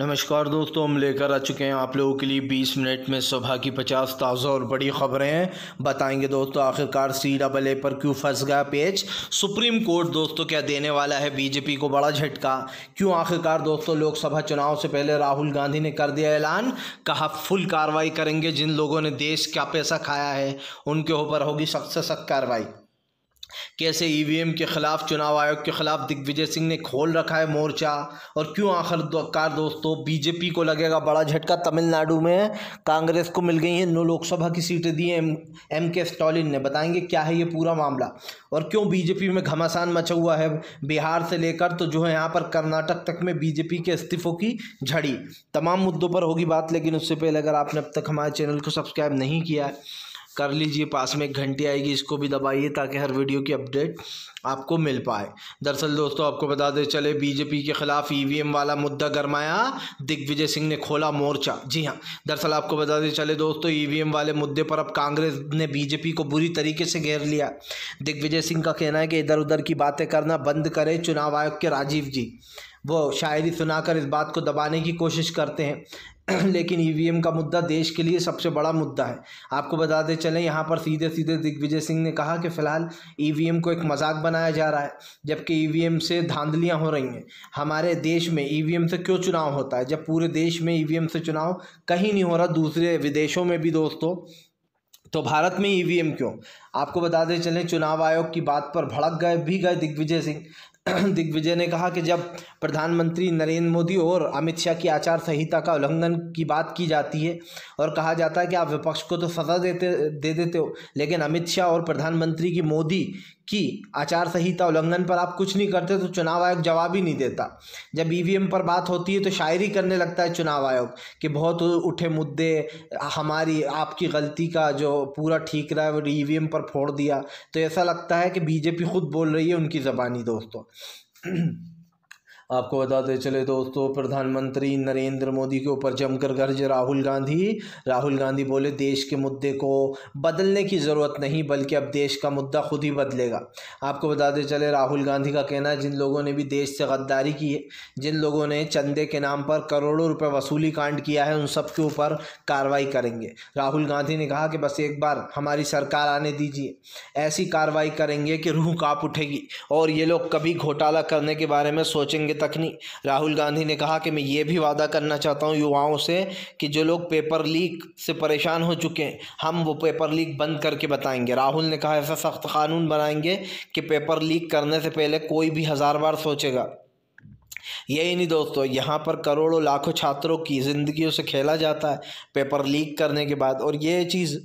नमस्कार दोस्तों हम लेकर आ चुके हैं आप लोगों के लिए 20 मिनट में सुबह की 50 ताज़ा और बड़ी खबरें हैं बताएंगे दोस्तों आखिरकार सी डबल ए पर क्यों फंस गया पेच सुप्रीम कोर्ट दोस्तों क्या देने वाला है बीजेपी को बड़ा झटका क्यों आखिरकार दोस्तों लोकसभा चुनाव से पहले राहुल गांधी ने कर दिया ऐलान कहा फुल कार्रवाई करेंगे जिन लोगों ने देश का पैसा खाया है उनके ऊपर होगी सख्त से सख्त कार्रवाई कैसे ईवीएम e के खिलाफ चुनाव आयोग के खिलाफ दिग्विजय सिंह ने खोल रखा है मोर्चा और क्यों आखिरकार दोस्तों बीजेपी को लगेगा बड़ा झटका तमिलनाडु में कांग्रेस को मिल गई है नौ लोकसभा की सीटें दी एम एम के स्टालिन ने बताएंगे क्या है ये पूरा मामला और क्यों बीजेपी में घमासान मचा हुआ है बिहार से लेकर तो जो है यहाँ पर कर्नाटक तक में बीजेपी के इस्तीफों की झड़ी तमाम मुद्दों पर होगी बात लेकिन उससे पहले अगर आपने अब तक हमारे चैनल को सब्सक्राइब नहीं किया है कर लीजिए पास में एक घंटी आएगी इसको भी दबाइए ताकि हर वीडियो की अपडेट आपको मिल पाए दरअसल दोस्तों आपको बता दें चले बीजेपी के खिलाफ ईवीएम वाला मुद्दा गरमाया दिग्विजय सिंह ने खोला मोर्चा जी हाँ दरअसल आपको बता दें चले दोस्तों ईवीएम वाले मुद्दे पर अब कांग्रेस ने बीजेपी को बुरी तरीके से घेर लिया दिग्विजय सिंह का कहना है कि इधर उधर की बातें करना बंद करें चुनाव आयोग के राजीव जी वो शायरी सुनाकर इस बात को दबाने की कोशिश करते हैं लेकिन ईवीएम e का मुद्दा देश के लिए सबसे बड़ा मुद्दा है आपको बताते चलें यहाँ पर सीधे सीधे दिग्विजय सिंह ने कहा कि फ़िलहाल ईवीएम e को एक मजाक बनाया जा रहा है जबकि ईवीएम e से धांधलियाँ हो रही हैं हमारे देश में ईवीएम से क्यों चुनाव होता है जब पूरे देश में ईवीएम से चुनाव कहीं नहीं हो रहा दूसरे विदेशों में भी दोस्तों तो भारत में ईवीएम क्यों आपको बताते चलें चुनाव आयोग की बात पर भड़क गए भी गए दिग्विजय सिंह दिग्विजय ने कहा कि जब प्रधानमंत्री नरेंद्र मोदी और अमित शाह की आचार संहिता का उल्लंघन की बात की जाती है और कहा जाता है कि आप विपक्ष को तो सजा देते दे देते हो लेकिन अमित शाह और प्रधानमंत्री की मोदी की आचार संहिता उल्लंघन पर आप कुछ नहीं करते तो चुनाव आयोग जवाब ही नहीं देता जब ई पर बात होती है तो शायरी करने लगता है चुनाव आयोग कि बहुत उठे मुद्दे हमारी आपकी गलती का जो पूरा ठीक रहा है वो ईवीएम पर फोड़ दिया तो ऐसा लगता है कि बीजेपी खुद बोल रही है उनकी ज़बानी दोस्तों 嗯。आपको बताते चले दोस्तों प्रधानमंत्री नरेंद्र मोदी के ऊपर जमकर गर्ज राहुल गांधी राहुल गांधी बोले देश के मुद्दे को बदलने की ज़रूरत नहीं बल्कि अब देश का मुद्दा खुद ही बदलेगा आपको बताते चले राहुल गांधी का कहना है जिन लोगों ने भी देश से गद्दारी की है जिन लोगों ने चंदे के नाम पर करोड़ों रुपये वसूली कांड किया है उन सब के ऊपर कार्रवाई करेंगे राहुल गांधी ने कहा कि बस एक बार हमारी सरकार आने दीजिए ऐसी कार्रवाई करेंगे कि रूह काँप उठेगी और ये लोग कभी घोटाला करने के बारे में सोचेंगे तकनी राहुल गांधी ने कहा कि मैं ये भी वादा करना चाहता हूँ युवाओं से कि जो लोग पेपर लीक से परेशान हो चुके हैं हम वो पेपर लीक बंद करके बताएंगे राहुल ने कहा ऐसा सख्त कानून बनाएंगे कि पेपर लीक करने से पहले कोई भी हज़ार बार सोचेगा यही नहीं दोस्तों यहाँ पर करोड़ों लाखों छात्रों की ज़िंदगियों से खेला जाता है पेपर लीक करने के बाद और ये चीज़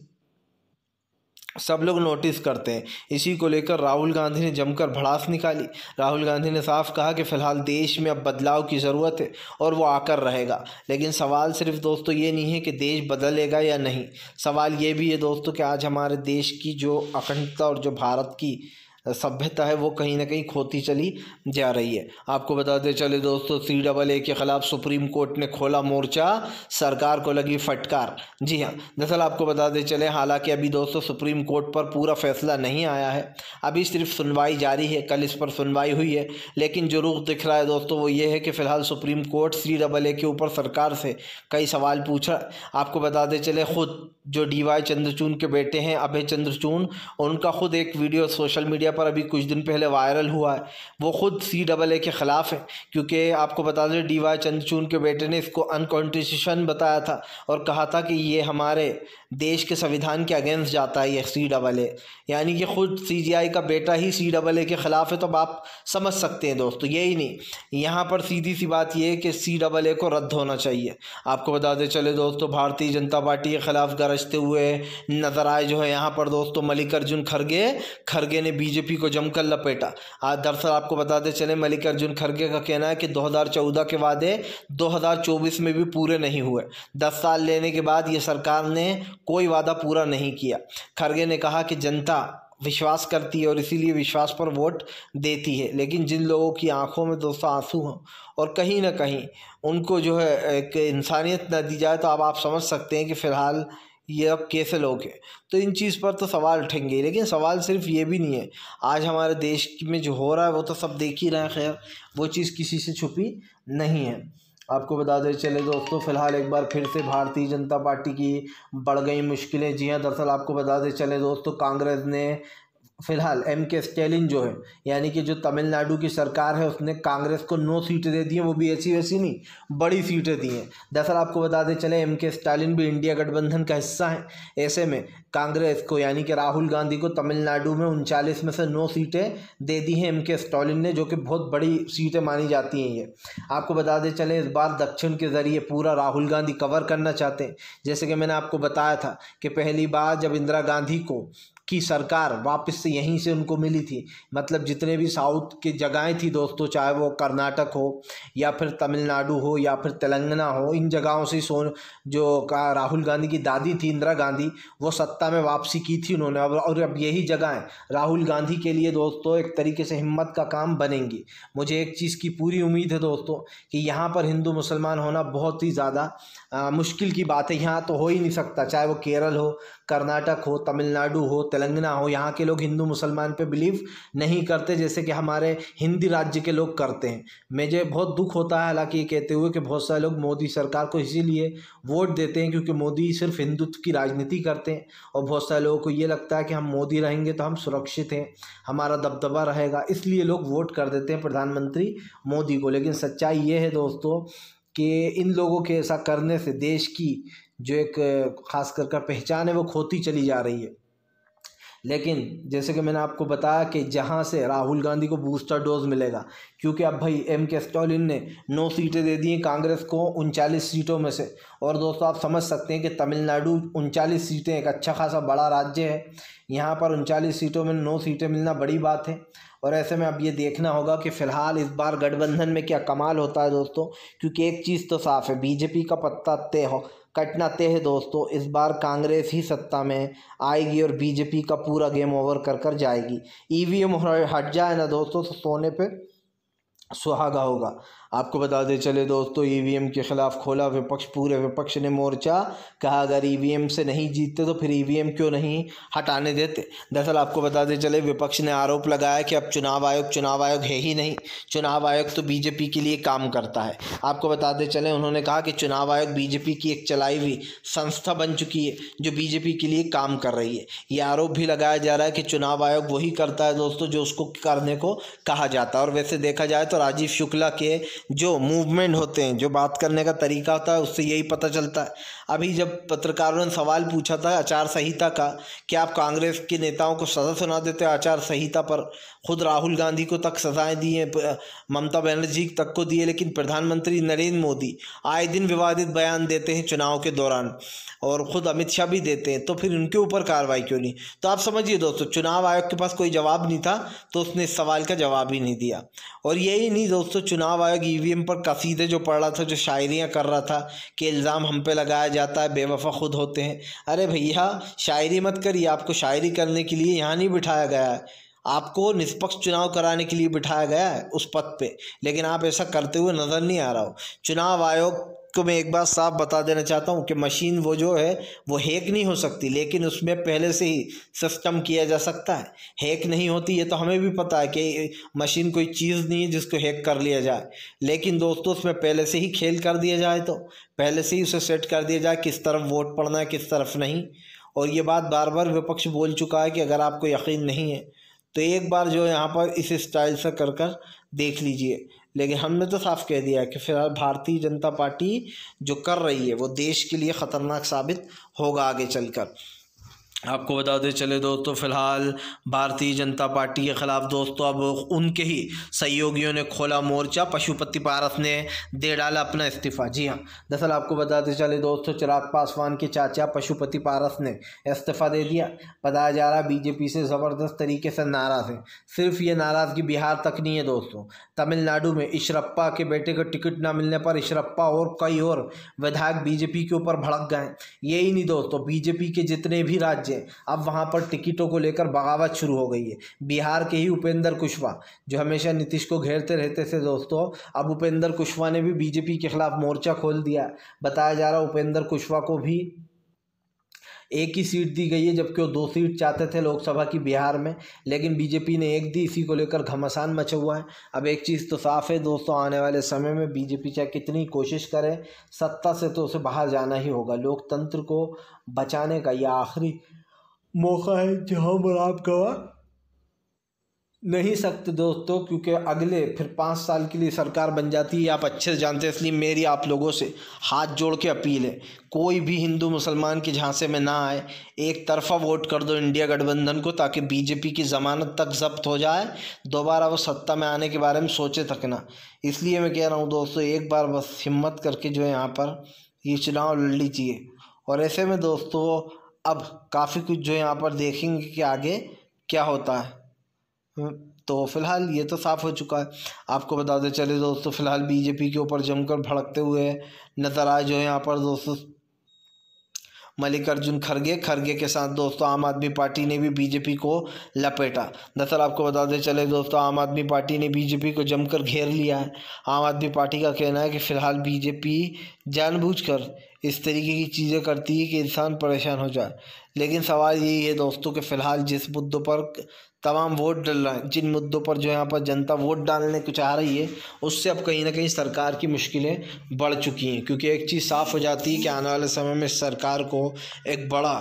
सब लोग नोटिस करते हैं इसी को लेकर राहुल गांधी ने जमकर भड़ास निकाली राहुल गांधी ने साफ कहा कि फ़िलहाल देश में अब बदलाव की ज़रूरत है और वो आकर रहेगा लेकिन सवाल सिर्फ दोस्तों ये नहीं है कि देश बदलेगा या नहीं सवाल ये भी है दोस्तों कि आज हमारे देश की जो अखंडता और जो भारत की सभ्यता है वो कहीं ना कहीं खोती चली जा रही है आपको बताते चले दोस्तों सी डबल ए के खिलाफ सुप्रीम कोर्ट ने खोला मोर्चा सरकार को लगी फटकार जी हाँ दरअसल आपको बताते चले हालांकि अभी दोस्तों सुप्रीम कोर्ट पर पूरा फैसला नहीं आया है अभी सिर्फ सुनवाई जारी है कल इस पर सुनवाई हुई है लेकिन जो रुख दिख रहा है दोस्तों वो ये है कि फिलहाल Supreme Court C double A के ऊपर सरकार से कई सवाल पूछा आपको बताते चले खुद जो डी वाई चंद्रचून के बेटे हैं अभय चंद्रचून उनका खुद एक वीडियो सोशल मीडिया पर अभी कुछ दिन पहले वायरल हुआ है वो ख़ुद सी डबल ए के ख़िलाफ़ है क्योंकि आपको बता दें डी वाई चंद्रचून के बेटे ने इसको अनकॉन्स्टिट्यूशन बताया था और कहा था कि ये हमारे देश के संविधान के अगेंस्ट जाता है ये सी डबल ए यानी कि ख़ुद सी जी आई का बेटा ही सी डबल ए के ख़िलाफ़ है तो आप समझ सकते हैं दोस्तों तो यही नहीं यहाँ पर सीधी सी बात यह है कि सी डबल ए को रद्द होना चाहिए आपको बताते चले दोस्तों भारतीय जनता पार्टी के ख़िलाफ़ गरजते हुए नज़र आए जो है यहाँ पर दोस्तों मल्लिकार्जुन खड़गे खड़गे ने बीजेपी को जमकर लपेटा आज दरअसल आपको बताते चले मल्लिकार्जुन खड़गे का कहना है कि दो हज़ार चौदह के वादे दो हज़ार चौबीस में भी पूरे नहीं हुए दस साल लेने के बाद ये सरकार ने कोई वादा पूरा नहीं किया खरगे ने कहा कि जनता विश्वास करती है और इसीलिए विश्वास पर वोट देती है लेकिन जिन लोगों की आंखों में दोस्तों आंसू हों और कहीं ना कहीं उनको जो है एक इंसानियत न दी जाए तो अब आप समझ सकते हैं कि फ़िलहाल ये अब कैसे लोग हैं तो इन चीज़ पर तो सवाल उठेंगे लेकिन सवाल सिर्फ ये भी नहीं है आज हमारे देश में जो हो रहा है वो तो सब देख ही रहे हैं खैर वो चीज़ किसी से छुपी नहीं है आपको बताते चले दोस्तों फिलहाल एक बार फिर से भारतीय जनता पार्टी की बढ़ गई मुश्किलें जी हाँ दरअसल आपको बताते चले दोस्तों कांग्रेस ने फ़िलहाल एम के स्टैलिन जो है यानी कि जो तमिलनाडु की सरकार है उसने कांग्रेस को नौ सीटें दे दी हैं वो भी ऐसी वैसी नहीं बड़ी सीटें दी हैं दरअसल आपको बता दें चले एम के स्टालिन भी इंडिया गठबंधन का हिस्सा है ऐसे में कांग्रेस को यानी कि राहुल गांधी को तमिलनाडु में उनचालीस में से नौ सीटें दे दी हैं एम के स्टालिन ने जो कि बहुत बड़ी सीटें मानी जाती हैं ये आपको बता दें चले इस बार दक्षिण के ज़रिए पूरा राहुल गांधी कवर करना चाहते हैं जैसे कि मैंने आपको बताया था कि पहली बार जब इंदिरा गांधी को की सरकार वापस से यहीं से उनको मिली थी मतलब जितने भी साउथ की जगहें थी दोस्तों चाहे वो कर्नाटक हो या फिर तमिलनाडु हो या फिर तेलंगाना हो इन जगहों से सोन जो का राहुल गांधी की दादी थी इंदिरा गांधी वो सत्ता में वापसी की थी उन्होंने और अब यही जगहें राहुल गांधी के लिए दोस्तों एक तरीके से हिम्मत का काम बनेंगी मुझे एक चीज़ की पूरी उम्मीद है दोस्तों कि यहाँ पर हिंदू मुसलमान होना बहुत ही ज़्यादा मुश्किल की बात है यहाँ तो हो ही नहीं सकता चाहे वो केरल हो कर्नाटक हो तमिलनाडु हो तेलंगाना हो यहाँ के लोग हिंदू मुसलमान पे बिलीव नहीं करते जैसे कि हमारे हिंदी राज्य के लोग करते हैं मुझे बहुत दुख होता है हालांकि ये कहते हुए कि बहुत सारे लोग मोदी सरकार को इसीलिए वोट देते हैं क्योंकि मोदी सिर्फ हिंदुत्व की राजनीति करते हैं और बहुत सारे लोगों को ये लगता है कि हम मोदी रहेंगे तो हम सुरक्षित हैं हमारा दबदबा रहेगा इसलिए लोग वोट कर देते हैं प्रधानमंत्री मोदी को लेकिन सच्चाई ये है दोस्तों कि इन लोगों के ऐसा करने से देश की जो एक खास कर पहचान है वो खोती चली जा रही है लेकिन जैसे कि मैंने आपको बताया कि जहाँ से राहुल गांधी को बूस्टर डोज मिलेगा क्योंकि अब भाई एम के स्टालिन ने नौ सीटें दे दी हैं कांग्रेस को उनचालीस सीटों में से और दोस्तों आप समझ सकते हैं कि तमिलनाडु उनचालीस सीटें एक अच्छा खासा बड़ा राज्य है यहाँ पर उनचालीस सीटों में नौ सीटें मिलना बड़ी बात है और ऐसे में अब ये देखना होगा कि फ़िलहाल इस बार गठबंधन में क्या कमाल होता है दोस्तों क्योंकि एक चीज़ तो साफ़ है बीजेपी का पत्ता तय हो कटना हैं दोस्तों इस बार कांग्रेस ही सत्ता में आएगी और बीजेपी का पूरा गेम ओवर कर कर जाएगी ईवीएम हट जाए ना दोस्तों तो सोने पे सुहागा होगा आपको बताते चले दोस्तों ईवीएम e के खिलाफ खोला विपक्ष पूरे विपक्ष ने मोर्चा कहा अगर ईवीएम e से नहीं जीतते तो फिर ईवीएम e क्यों नहीं हटाने देते दरअसल आपको बताते चले विपक्ष ने आरोप लगाया कि अब चुनाव आयोग चुनाव आयोग है ही नहीं चुनाव आयोग तो बीजेपी के लिए काम करता है आपको बताते चले उन्होंने कहा कि चुनाव आयोग बीजेपी की एक चलाई हुई संस्था बन चुकी है जो बीजेपी के लिए काम कर रही है ये आरोप भी लगाया जा रहा है कि चुनाव आयोग वही करता है दोस्तों जो उसको करने को कहा जाता है और वैसे देखा जाए तो राजीव शुक्ला के जो मूवमेंट होते हैं जो बात करने का तरीका होता है उससे यही पता चलता है अभी जब पत्रकारों ने सवाल पूछा था आचार संहिता का कि आप कांग्रेस के नेताओं को सज़ा सुना देते आचार संहिता पर खुद राहुल गांधी को तक सज़ाएं दी हैं ममता बनर्जी तक को दिए लेकिन प्रधानमंत्री नरेंद्र मोदी आए दिन विवादित बयान देते हैं चुनाव के दौरान और ख़ुद अमित शाह भी देते हैं तो फिर उनके ऊपर कार्रवाई क्यों नहीं तो आप समझिए दोस्तों चुनाव आयोग के पास कोई जवाब नहीं था तो उसने इस सवाल का जवाब ही नहीं दिया और यही नहीं दोस्तों चुनाव आयोग ई पर कसीदे जो पढ़ रहा था जो शायरियाँ कर रहा था कि इल्ज़ाम हम पे लगाया जा जाता है बेवफा ख़ुद होते हैं अरे भैया शायरी मत करिए आपको शायरी करने के लिए यहाँ नहीं बिठाया गया है आपको निष्पक्ष चुनाव कराने के लिए बिठाया गया है उस पद पे लेकिन आप ऐसा करते हुए नज़र नहीं आ रहा हो चुनाव आयोग को मैं एक बार साफ बता देना चाहता हूँ कि मशीन वो जो है वो हैक नहीं हो सकती लेकिन उसमें पहले से ही सिस्टम किया जा सकता है हैक नहीं होती ये तो हमें भी पता है कि मशीन कोई चीज़ नहीं है जिसको हैक कर लिया जाए लेकिन दोस्तों उसमें पहले से ही खेल कर दिया जाए तो पहले से ही उसे सेट कर दिया जाए किस तरफ वोट पड़ना है किस तरफ नहीं और ये बात बार बार विपक्ष बोल चुका है कि अगर आपको यकीन नहीं है तो एक बार जो यहाँ पर इस स्टाइल से कर कर देख लीजिए लेकिन हमने तो साफ कह दिया कि फिलहाल भारतीय जनता पार्टी जो कर रही है वो देश के लिए ख़तरनाक साबित होगा आगे चलकर आपको बताते चले दोस्तों फ़िलहाल भारतीय जनता पार्टी के ख़िलाफ़ दोस्तों अब उनके ही सहयोगियों ने खोला मोर्चा पशुपति पारस ने दे डाला अपना इस्तीफ़ा जी हाँ दरअसल आपको बताते चले दोस्तों चिराग पासवान के चाचा पशुपति पारस ने इस्तीफ़ा दे दिया बताया जा रहा बीजेपी से ज़बरदस्त तरीके से नाराज़ है सिर्फ ये नाराज़गी बिहार तक नहीं है दोस्तों तमिलनाडु में इशरप्पा के बेटे को टिकट ना मिलने पर इशरप्पा और कई और विधायक बीजेपी के ऊपर भड़क गए यही नहीं दोस्तों बीजेपी के जितने भी राज्य से अब वहाँ पर टिकटों को लेकर बगावत शुरू हो गई है बिहार के ही उपेंद्र कुशवाहा जो हमेशा नीतीश को घेरते रहते थे दोस्तों अब उपेंद्र कुशवाहा ने भी बीजेपी के खिलाफ मोर्चा खोल दिया बताया जा रहा उपेंद्र कुशवाहा को भी एक ही सीट दी गई है जबकि वो दो सीट चाहते थे लोकसभा की बिहार में लेकिन बीजेपी ने एक दी इसी को लेकर घमासान मचा हुआ है अब एक चीज़ तो साफ है दोस्तों आने वाले समय में बीजेपी चाहे कितनी कोशिश करे सत्ता से तो उसे बाहर जाना ही होगा लोकतंत्र को बचाने का यह आखिरी मौका है जहाँ पर आप गवा नहीं सकते दोस्तों क्योंकि अगले फिर पाँच साल के लिए सरकार बन जाती है आप अच्छे से जानते हैं इसलिए मेरी आप लोगों से हाथ जोड़ के अपील है कोई भी हिंदू मुसलमान के झांसे में ना आए एक तरफा वोट कर दो इंडिया गठबंधन को ताकि बीजेपी की ज़मानत तक जब्त हो जाए दोबारा वो सत्ता में आने के बारे में सोचे तक ना इसलिए मैं कह रहा हूँ दोस्तों एक बार बस हिम्मत करके जो है यहाँ पर ये चुनाव लड़ लीजिए और ऐसे में दोस्तों अब काफ़ी कुछ जो यहाँ पर देखेंगे कि आगे क्या होता है हम्म, तो फ़िलहाल ये तो साफ़ हो चुका है आपको बताते चले दोस्तों फ़िलहाल बीजेपी के ऊपर जमकर भड़कते हुए नज़र आए जो यहाँ पर दोस्तों मल्लिकार्जुन खड़गे खड़गे के साथ दोस्तों आम आदमी पार्टी ने भी बीजेपी को लपेटा दरअसल आपको बताते चले दोस्तों आम आदमी पार्टी ने बीजेपी को जमकर घेर लिया है आम आदमी पार्टी का कहना है कि फिलहाल बीजेपी जानबूझकर इस तरीके की चीज़ें करती है कि इंसान परेशान हो जाए लेकिन सवाल यही है दोस्तों कि फ़िलहाल जिस मुद्दों पर तमाम वोट डल रहा है जिन मुद्दों पर जो यहाँ पर जनता वोट डालने को चाह रही है उससे अब कहीं ना कहीं सरकार की मुश्किलें बढ़ चुकी हैं क्योंकि एक चीज़ साफ़ हो जाती है कि आने वाले समय में सरकार को एक बड़ा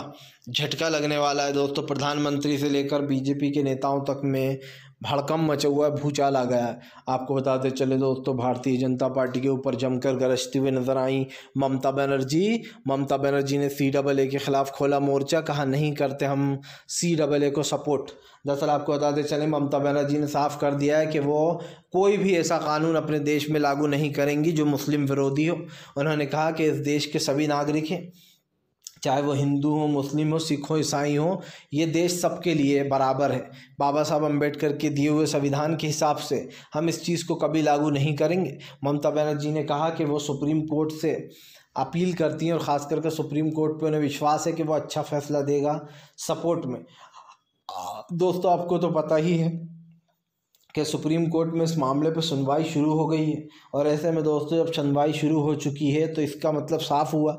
झटका लगने वाला है दोस्तों प्रधानमंत्री से लेकर बीजेपी के नेताओं तक में भड़कम मचा हुआ है भूचाल आ गया है आपको बताते चले दोस्तों भारतीय जनता पार्टी के ऊपर जमकर गरजती हुई नजर आई ममता बनर्जी ममता बनर्जी ने सी डबल ए के खिलाफ खोला मोर्चा कहा नहीं करते हम सी डबल ए को सपोर्ट दरअसल आपको बताते चले ममता बनर्जी ने साफ कर दिया है कि वो कोई भी ऐसा कानून अपने देश में लागू नहीं करेंगी जो मुस्लिम विरोधी हो उन्होंने कहा कि इस देश के सभी नागरिक हैं चाहे वो हिंदू हो मुस्लिम हो सिख हो ईसाई हो ये देश सबके लिए बराबर है बाबा साहब अंबेडकर के दिए हुए संविधान के हिसाब से हम इस चीज़ को कभी लागू नहीं करेंगे ममता बनर्जी ने कहा कि वो सुप्रीम कोर्ट से अपील करती हैं और ख़ास करके सुप्रीम कोर्ट पे उन्हें विश्वास है कि वो अच्छा फैसला देगा सपोर्ट में दोस्तों आपको तो पता ही है कि सुप्रीम कोर्ट में इस मामले पर सुनवाई शुरू हो गई है और ऐसे में दोस्तों जब सुनवाई शुरू हो चुकी है तो इसका मतलब साफ़ हुआ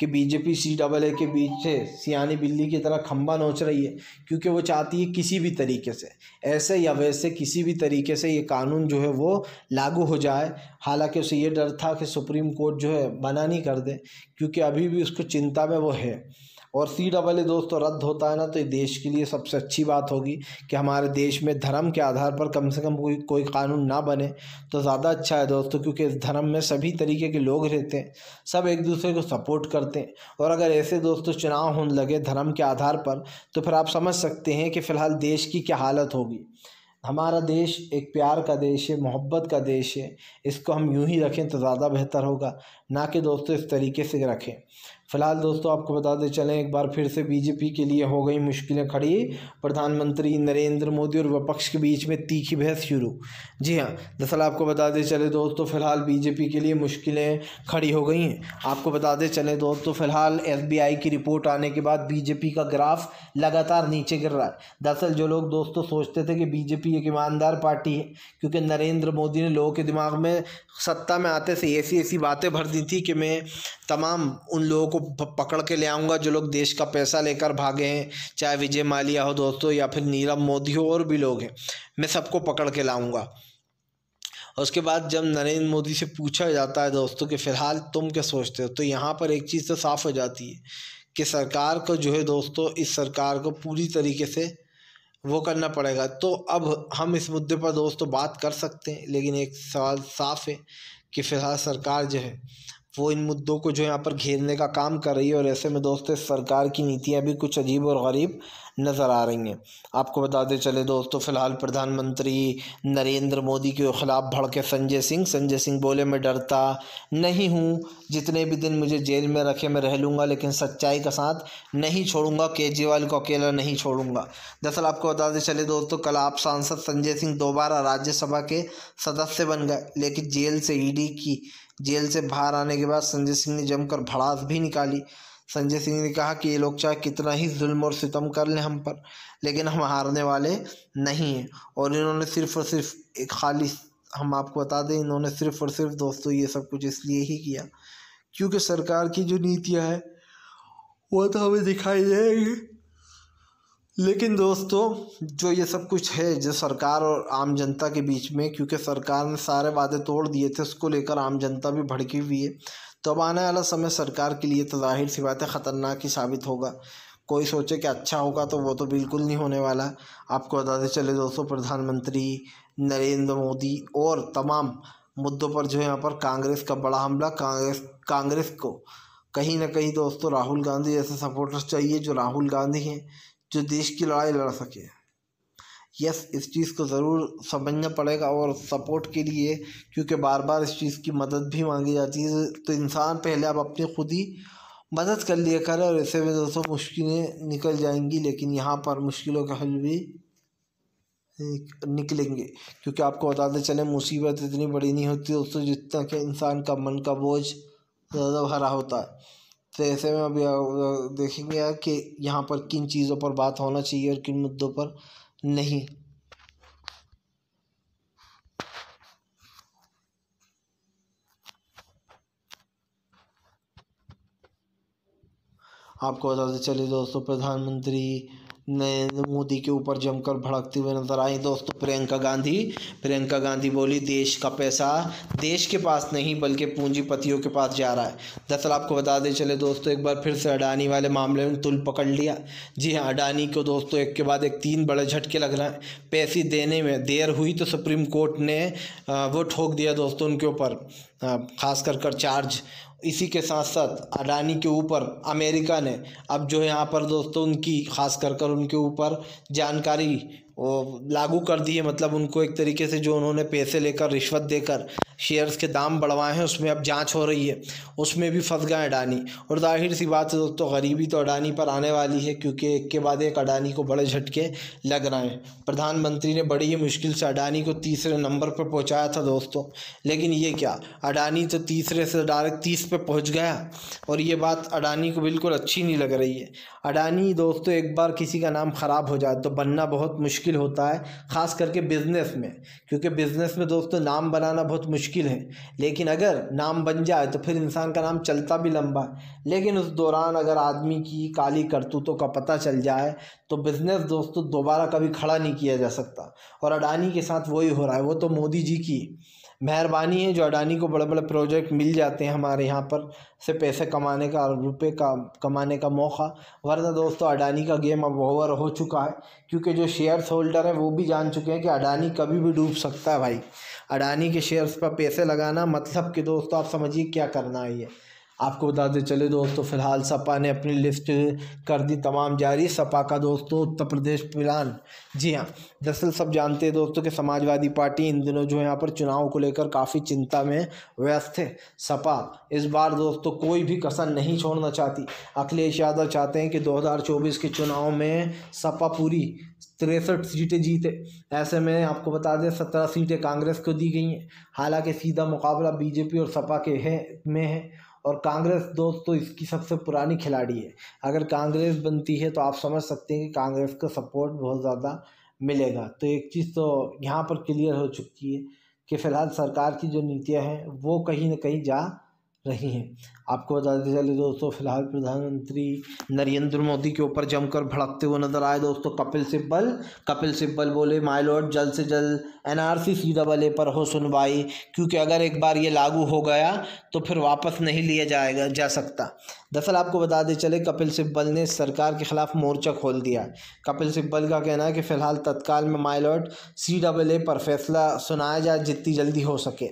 कि बीजेपी सी डबल ए के बीच से सियानी बिल्ली की तरह खंबा नोच रही है क्योंकि वो चाहती है किसी भी तरीके से ऐसे या वैसे किसी भी तरीके से ये कानून जो है वो लागू हो जाए हालांकि उसे ये डर था कि सुप्रीम कोर्ट जो है मना नहीं कर दे क्योंकि अभी भी उसको चिंता में वो है और सी डबल ए दोस्तों रद्द होता है ना तो ये देश के लिए सबसे अच्छी बात होगी कि हमारे देश में धर्म के आधार पर कम से कम कोई कोई कानून ना बने तो ज़्यादा अच्छा है दोस्तों क्योंकि इस धर्म में सभी तरीके के लोग रहते हैं सब एक दूसरे को सपोर्ट करते हैं और अगर ऐसे दोस्तों चुनाव होने लगे धर्म के आधार पर तो फिर आप समझ सकते हैं कि फ़िलहाल देश की क्या हालत होगी हमारा देश एक प्यार का देश है मोहब्बत का देश है इसको हम यूं ही रखें तो ज़्यादा बेहतर होगा ना कि दोस्तों इस तरीके से रखें फिलहाल दोस्तों आपको बताते चलें एक बार फिर से बीजेपी के लिए हो गई मुश्किलें खड़ी प्रधानमंत्री नरेंद्र मोदी और विपक्ष के बीच में तीखी बहस शुरू जी हाँ दरअसल आपको बताते चले दोस्तों फिलहाल बीजेपी के लिए मुश्किलें खड़ी हो गई हैं आपको बताते चले दोस्तों फिलहाल एस की रिपोर्ट आने के बाद बीजेपी का ग्राफ लगातार नीचे गिर रहा है दरअसल जो लोग दोस्तों सोचते थे कि बीजेपी एक ईमानदार पार्टी है क्योंकि नरेंद्र मोदी ने लोगों के दिमाग में सत्ता में आते से ऐसी ऐसी बातें भर दी थी कि मैं तमाम उन लोगों को पकड़ के ले आऊँगा जो लोग देश का पैसा लेकर भागे हैं चाहे विजय मालिया हो दोस्तों या फिर नीरव मोदी हो और भी लोग हैं मैं सबको पकड़ के लाऊँगा उसके बाद जब नरेंद्र मोदी से पूछा जाता है दोस्तों कि फ़िलहाल तुम क्या सोचते हो तो यहाँ पर एक चीज़ तो साफ़ हो जाती है कि सरकार को जो है दोस्तों इस सरकार को पूरी तरीके से वो करना पड़ेगा तो अब हम इस मुद्दे पर दोस्तों बात कर सकते हैं लेकिन एक सवाल साफ है कि फ़िलहाल सरकार जो है वो इन मुद्दों को जो यहाँ पर घेरने का काम कर रही है और ऐसे में दोस्तों सरकार की नीतियाँ भी कुछ अजीब और गरीब नज़र आ रही हैं आपको बताते चले दोस्तों फ़िलहाल प्रधानमंत्री नरेंद्र मोदी के ख़िलाफ़ भड़के संजय सिंह संजय सिंह बोले मैं डरता नहीं हूँ जितने भी दिन मुझे जेल में रखे मैं रह लूँगा लेकिन सच्चाई का साथ नहीं छोड़ूंगा केजरीवाल को अकेला नहीं छोड़ूंगा दरअसल आपको बताते चले दोस्तों कल आप सांसद संजय सिंह दोबारा राज्यसभा के सदस्य बन गए लेकिन जेल से ई की जेल से बाहर आने के बाद संजय सिंह ने जमकर भड़ास भी निकाली संजय सिंह ने कहा कि ये लोग चाहे कितना ही जुल्म और सितम कर लें हम पर लेकिन हम हारने वाले नहीं हैं और इन्होंने सिर्फ और सिर्फ एक खाली हम आपको बता दें इन्होंने सिर्फ और सिर्फ दोस्तों ये सब कुछ इसलिए ही किया क्योंकि सरकार की जो नीतियाँ हैं वो तो हमें दिखाई देगी लेकिन दोस्तों जो ये सब कुछ है जो सरकार और आम जनता के बीच में क्योंकि सरकार ने सारे वादे तोड़ दिए थे उसको लेकर आम जनता भी भड़की हुई है तो अब आने वाला समय सरकार के लिए तो जाहिर सी बात है ख़तरनाक ही साबित होगा कोई सोचे कि अच्छा होगा तो वो तो बिल्कुल नहीं होने वाला आपको बताते चले दोस्तों प्रधानमंत्री नरेंद्र मोदी और तमाम मुद्दों पर जो है यहाँ पर कांग्रेस का बड़ा हमला कांग्रेस कांग्रेस को कहीं ना कहीं दोस्तों राहुल गांधी जैसे सपोर्टर्स चाहिए जो राहुल गांधी हैं जो देश की लड़ाई लड़ सके यस इस चीज़ को ज़रूर समझना पड़ेगा और सपोर्ट के लिए क्योंकि बार बार इस चीज़ की मदद भी मांगी जाती है तो इंसान पहले आप अपनी खुद ही मदद कर लिया करें और ऐसे में दोस्तों मुश्किलें निकल जाएंगी लेकिन यहाँ पर मुश्किलों का हल भी निकलेंगे क्योंकि आपको बताते चले मुसीबत इतनी बड़ी नहीं होती दोस्तों जितना कि इंसान का मन का बोझ ज़्यादा भरा होता है तो ऐसे में अभी देखेंगे यार कि यहाँ पर किन चीज़ों पर बात होना चाहिए और किन मुद्दों पर नहीं आपको बताते चलिए दोस्तों प्रधानमंत्री नरेंद्र मोदी के ऊपर जमकर भड़कते हुए नजर आई दोस्तों प्रियंका गांधी प्रियंका गांधी बोली देश का पैसा देश के पास नहीं बल्कि पूंजीपतियों के पास जा रहा है दरअसल आपको बता दें चले दोस्तों एक बार फिर से अडानी वाले मामले में तुल पकड़ लिया जी हाँ अडानी को दोस्तों एक के बाद एक तीन बड़े झटके लग रहे हैं पैसे देने में देर हुई तो सुप्रीम कोर्ट ने वो ठोक दिया दोस्तों उनके ऊपर खास कर चार्ज इसी के साथ साथ अडानी के ऊपर अमेरिका ने अब जो है यहाँ पर दोस्तों उनकी ख़ास कर कर उनके ऊपर जानकारी लागू कर दी है मतलब उनको एक तरीके से जो उन्होंने पैसे लेकर रिश्वत देकर शेयर्स के दाम बढ़वाए हैं उसमें अब जांच हो रही है उसमें भी फंस गए अडानी और जाहिर सी बात है दोस्तों गरीबी तो अडानी पर आने वाली है क्योंकि एक के बाद एक अडानी को बड़े झटके लग रहे हैं प्रधानमंत्री ने बड़ी ही मुश्किल से अडानी को तीसरे नंबर पर पहुँचाया था दोस्तों लेकिन ये क्या अडानी तो तीसरे से डायरेक्ट तीस पर पहुँच गया और ये बात अडानी को बिल्कुल अच्छी नहीं लग रही है अडानी दोस्तों एक बार किसी का नाम ख़राब हो जाए तो बनना बहुत मुश्किल होता है ख़ास करके बिज़नेस में क्योंकि बिज़नेस में दोस्तों नाम बनाना बहुत मुश्किल मुश्किल है लेकिन अगर नाम बन जाए तो फिर इंसान का नाम चलता भी लंबा है लेकिन उस दौरान अगर आदमी की काली करतूतों का पता चल जाए तो बिज़नेस दोस्तों दोबारा कभी खड़ा नहीं किया जा सकता और अडानी के साथ वही हो रहा है वो तो मोदी जी की मेहरबानी है जो अडानी को बड़े बड़े प्रोजेक्ट मिल जाते हैं हमारे यहाँ पर से पैसे कमाने का रुपए का कमाने का मौका वरना दोस्तों अडानी का गेम अब ओवर हो चुका है क्योंकि जो शेयर्स होल्डर हैं वो भी जान चुके हैं कि अडानी कभी भी डूब सकता है भाई अडानी के शेयर्स पर पैसे लगाना मतलब कि दोस्तों आप समझिए क्या करना है ये आपको बताते चले दोस्तों फिलहाल सपा ने अपनी लिस्ट कर दी तमाम जारी सपा का दोस्तों उत्तर प्रदेश प्लान जी हाँ दरअसल सब जानते हैं दोस्तों कि समाजवादी पार्टी इन दिनों जो है यहाँ पर चुनाव को लेकर काफ़ी चिंता में व्यस्त है सपा इस बार दोस्तों कोई भी कसर नहीं छोड़ना चाहती अखिलेश यादव चाहते हैं कि दो के चुनाव में सपा पूरी तिरसठ सीटें जीते ऐसे में आपको बता दें सत्रह सीटें कांग्रेस को दी गई हैं हालांकि सीधा मुकाबला बीजेपी और सपा के है में है और कांग्रेस दोस्त तो इसकी सबसे पुरानी खिलाड़ी है अगर कांग्रेस बनती है तो आप समझ सकते हैं कि कांग्रेस का सपोर्ट बहुत ज़्यादा मिलेगा तो एक चीज़ तो यहाँ पर क्लियर हो चुकी है कि फ़िलहाल सरकार की जो नीतियाँ हैं वो कहीं ना कहीं जा रही हैं आपको बताते चले दोस्तों फिलहाल प्रधानमंत्री नरेंद्र मोदी के ऊपर जमकर भड़कते हुए नजर आए दोस्तों कपिल सिब्बल कपिल सिब्बल बोले माई लॉर्ड जल्द से जल्द एनआरसी सीधा वाले पर हो सुनवाई क्योंकि अगर एक बार ये लागू हो गया तो फिर वापस नहीं लिया जाएगा जा सकता दरअसल आपको बताते चले कपिल सिब्बल ने सरकार के खिलाफ मोर्चा खोल दिया कपिल सिब्बल का कहना है कि फिलहाल तत्काल में माई लॉर्ड सी डबल ए पर फैसला सुनाया जाए जितनी जल्दी हो सके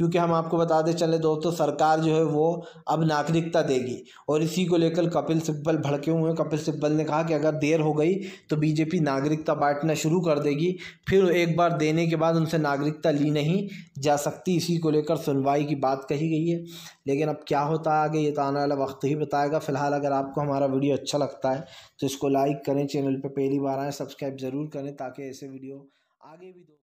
क्योंकि हम आपको बताते चले दोस्तों सरकार जो है वो अब नागरिकता देगी और इसी को लेकर कपिल सिब्बल भड़के हुए हैं कपिल सिब्बल ने कहा कि अगर देर हो गई तो बीजेपी नागरिकता बांटना शुरू कर देगी फिर एक बार देने के बाद उनसे नागरिकता ली नहीं जा सकती इसी को लेकर सुनवाई की बात कही गई है लेकिन अब क्या होता है आगे ये तो आने वाला वक्त ही बताएगा फ़िलहाल अगर आपको हमारा वीडियो अच्छा लगता है तो इसको लाइक करें चैनल पर पहली बार आएँ सब्सक्राइब ज़रूर करें ताकि ऐसे वीडियो आगे भी दो